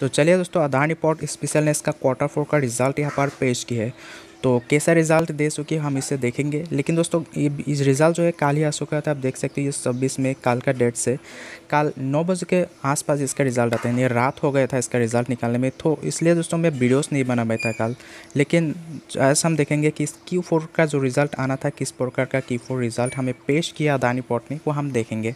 तो चलिए दोस्तों अदानी पोर्ट स्पेशल ने इसका क्वार्टर फोर का रिजल्ट यहाँ पर पेश किया है तो कैसा रिजल्ट दे चुकी हम इसे देखेंगे लेकिन दोस्तों ये रिज़ल्ट जो है काल ही आ चुका था तो आप देख सकते हो ये छब्बीस में काल का डेट से कल नौ बजे के आसपास इसका रिज़ल्ट आता है ये रात हो गया था इसका रिज़ल्ट निकालने में तो इसलिए दोस्तों मैं वीडियोस नहीं बना पाया था कल लेकिन आज हम देखेंगे कि इस क्यू फोर का जो रिज़ल्ट आना था किस प्रकार का क्यू फोर रिज़ल्ट हमें पेश किया अदानी पोर्ट ने वो हम देखेंगे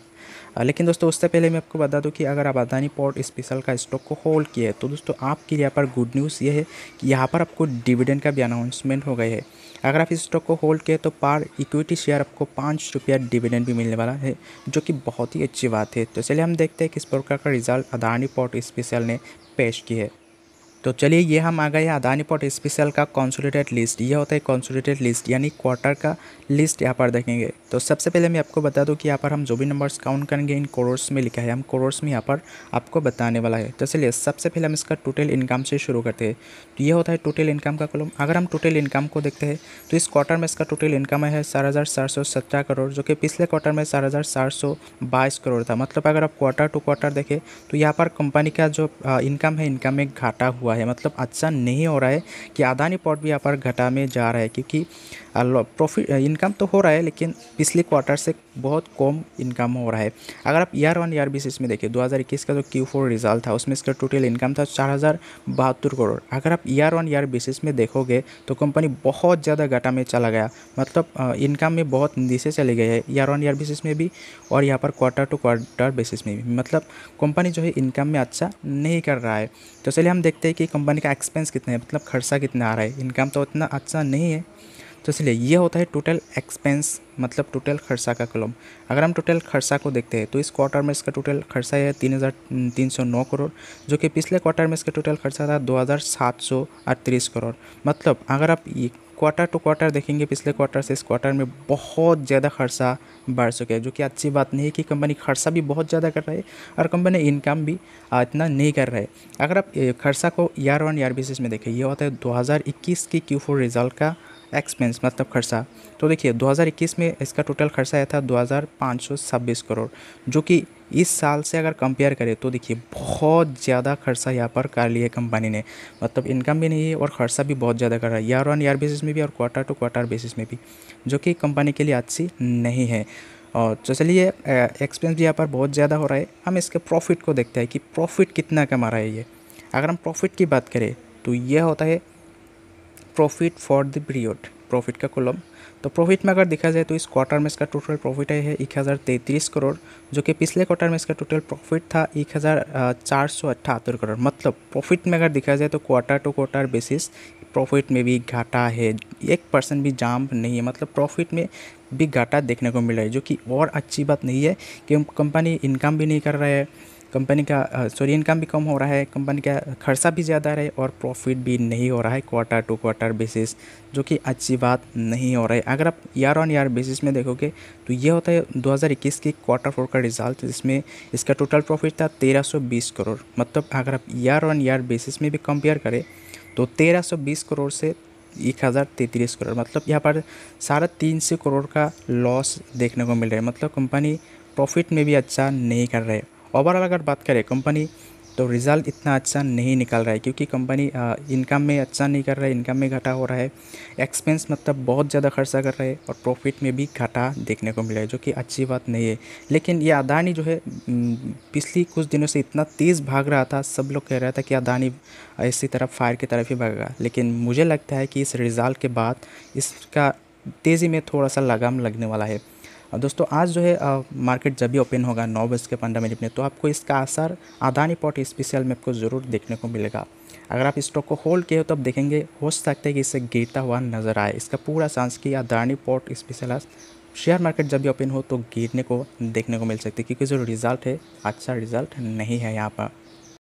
लेकिन दोस्तों उससे पहले मैं आपको बता दूं कि अगर आप अदानी पोर्ट स्पेशल का स्टॉक को होल्ड किए तो दोस्तों आपके लिए यहाँ पर गुड न्यूज़ ये है कि यहाँ पर आपको डिविडेंड का भी अनाउंसमेंट पेमेंट हो गए है अगर आप इस स्टॉक को होल्ड किए तो पार इक्विटी शेयर आपको पाँच रुपया डिविडेंड भी मिलने वाला है जो कि बहुत ही अच्छी बात है तो चलिए हम देखते हैं किस प्रकार का रिजल्ट अदानी पोर्ट स्पेशल ने पेश की है तो चलिए ये हम आ गए अदानी पोर्ट स्पेशल का कॉन्सोलिडेट लिस्ट ये होता है कॉन्सोलिडेट लिस्ट यानी क्वार्टर का लिस्ट यहाँ पर देखेंगे तो सबसे पहले मैं आपको बता दूँ कि यहाँ पर हम जो भी नंबर्स काउंट करेंगे इन कोर्स में लिखा है हम कोर्स में यहाँ पर आपको बताने वाला है तो चलिए सबसे पहले हम इसका टोटल इनकम से शुरू करते हैं तो ये होता है टोटल इनकम का कलम अगर हम टोटल इनकम को देखते हैं तो इस क्वार्टर में इसका टोटल इनकम है चार करोड़ जो कि पिछले क्वार्टर में चार करोड़ था मतलब अगर आप क्वार्टर टू क्वार्टर देखें तो यहाँ पर कंपनी का जो इनकम है इनकम में घाटा हुआ हुआ है मतलब अच्छा नहीं हो रहा है कि अदानी पोर्ट भी यहाँ पर घटा में जा रहा है क्योंकि प्रॉफिट इनकम तो हो रहा है लेकिन पिछले क्वार्टर से बहुत कम इनकम हो रहा है अगर आप ईयर वन ईयर बेसिस में देखिए 2021 का जो क्यू फोर रिजल्ट था उसमें इसका टोटल इनकम था चार हज़ार बहत्तर करोड़ अगर आप ईयर वन ईयर बेसिस में देखोगे तो कंपनी बहुत ज़्यादा घाटा में चला गया मतलब इनकम में बहुत नीचे चली गई है ईयर वन ईयर बेसिस में भी और यहाँ पर क्वार्टर टू क्वार्टर बेसिस में भी मतलब कंपनी जो है इनकम में अच्छा नहीं कर रहा है तो चलिए हम देखते हैं कि कि कंपनी का एक्सपेंस कितना है मतलब खर्चा कितना आ रहा है इनकम तो उतना अच्छा नहीं है तो इसलिए ये होता है टोटल एक्सपेंस मतलब टोटल खर्चा का कलम अगर हम टोटल खर्चा को देखते हैं तो इस क्वार्टर में इसका टोटल खर्चा है तीन हज़ार तीन सौ नौ करोड़ जो कि पिछले क्वार्टर में इसका टोटल खर्चा था दो हज़ार सात सौ अड़तीस करोड़ मतलब अगर आप क्वार्टर टू क्वार्टर देखेंगे पिछले क्वार्टर से इस क्वार्टर में बहुत ज़्यादा खर्चा बढ़ चुका है जो कि अच्छी बात नहीं है कि कंपनी खर्चा भी बहुत ज़्यादा कर रहा है और कंपनी इनकम भी इतना नहीं कर रहा है अगर आप खर्चा को ईयर वन ईयर बेसिस में देखें ये होता है 2021 की क्यू रिजल्ट का एक्सपेंस मतलब खर्चा तो देखिए 2021 में इसका टोटल खर्चा आया था दो करोड़ जो कि इस साल से अगर कंपेयर करें तो देखिए बहुत ज़्यादा खर्चा यहाँ पर कर लिया कंपनी ने मतलब इनकम भी नहीं है और खर्चा भी बहुत ज़्यादा कर रहा है ईयर ऑन ईयर बेसिस में भी और क्वार्टर टू क्वार्टर बेसिस में भी जो कि कंपनी के लिए अच्छी नहीं है और तो चलिए एक्सपेंस भी यहाँ पर बहुत ज़्यादा हो रहा है हम इसके प्रॉफिट को देखते हैं कि प्रॉफिट कितना कमा रहा है ये अगर हम प्रॉफिट की बात करें तो यह होता है profit for the period profit का कॉलम तो प्रॉफिट में अगर देखा जाए तो इस क्वार्टर में इसका टोटल प्रॉफिट आई है एक हज़ार तैंतीस करोड़ जो कि पिछले क्वार्टर में इसका टोटल प्रॉफिट था एक हज़ार चार सौ अट्ठहत्तर करोड़ मतलब प्रॉफिट में अगर देखा जाए तो quarter to quarter basis profit में भी घाटा है एक परसेंट भी जाम नहीं है मतलब प्रॉफिट में भी घाटा देखने को मिला है जो कि और अच्छी बात नहीं है कि कंपनी इनकम भी नहीं कर रहा है कंपनी का सॉरी इनकम भी कम हो रहा है कंपनी का खर्चा भी ज़्यादा रहे और प्रॉफिट भी नहीं हो रहा है क्वार्टर टू क्वार्टर बेसिस जो कि अच्छी बात नहीं हो रहा है अगर आप ईयर ऑन ईयर बेसिस में देखोगे तो ये होता है 2021 के क्वार्टर फोर का रिजल्ट जिसमें इसका टोटल प्रॉफिट था 1320 करोड़ मतलब अगर आप ईयर ऑन ईयर बेसिस में भी कंपेयर करें तो तेरह करोड़ से एक हज़ार तैंतीस करोड़ मतलब यहाँ पर साढ़े तीन सौ करोड़ का लॉस देखने को मिल रहा है मतलब कंपनी प्रॉफिट में भी अच्छा नहीं कर रहे ओवरऑल अगर बात करें कंपनी तो रिज़ल्ट इतना अच्छा नहीं निकल रहा है क्योंकि कंपनी इनकम में अच्छा नहीं कर रहा है इनकम में घाटा हो रहा है एक्सपेंस मतलब बहुत ज़्यादा खर्चा कर रहे हैं और प्रॉफिट में भी घाटा देखने को मिला है जो कि अच्छी बात नहीं है लेकिन ये अदानी जो है पिछली कुछ दिनों से इतना तेज़ भाग रहा था सब लोग कह रहा था कि अदानी इसी तरफ फायर की तरफ ही भागेगा लेकिन मुझे लगता है कि इस रिज़ल्ट के बाद इसका तेज़ी में थोड़ा सा लगाम लगने वाला है दोस्तों आज जो है मार्केट जब भी ओपन होगा नौ बज के पंद्रह मिनट में तो आपको इसका असर अदानी पॉट स्पेशल में आपको ज़रूर देखने को मिलेगा अगर आप स्टॉक को होल्ड किए हो तो आप देखेंगे हो सकता है कि इसे गिरता हुआ नज़र आए इसका पूरा चांस कि Adani port special share market जब भी ओपन हो तो गिरने को देखने को मिल सकती है क्योंकि जो रिज़ल्ट है अच्छा रिज़ल्ट नहीं है यहाँ पर